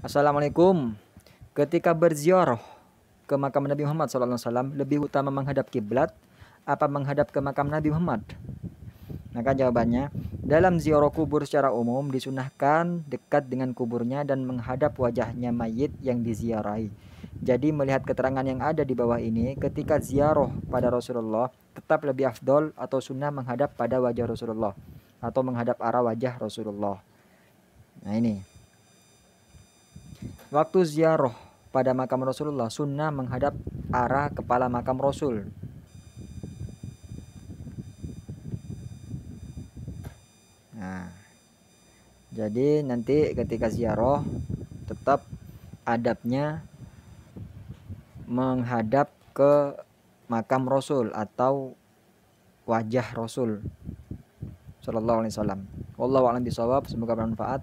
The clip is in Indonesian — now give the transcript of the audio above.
Assalamualaikum. Ketika berziarah ke makam Nabi Muhammad SAW, lebih utama menghadap kiblat apa menghadap ke makam Nabi Muhammad? Nah kan jawabannya, dalam ziarah kubur secara umum disunahkan dekat dengan kuburnya dan menghadap wajahnya mayit yang diziarahi. Jadi melihat keterangan yang ada di bawah ini, ketika ziarah pada Rasulullah tetap lebih afdol atau sunnah menghadap pada wajah Rasulullah atau menghadap arah wajah Rasulullah. Nah ini. Waktu ziarah pada makam Rasulullah sunnah menghadap arah kepala makam Rasul. Nah, jadi nanti ketika ziarah tetap adabnya menghadap ke makam Rasul atau wajah Rasul Shallallahu Alaihi Wasallam. Wallahu a'lam bishawab. Semoga bermanfaat.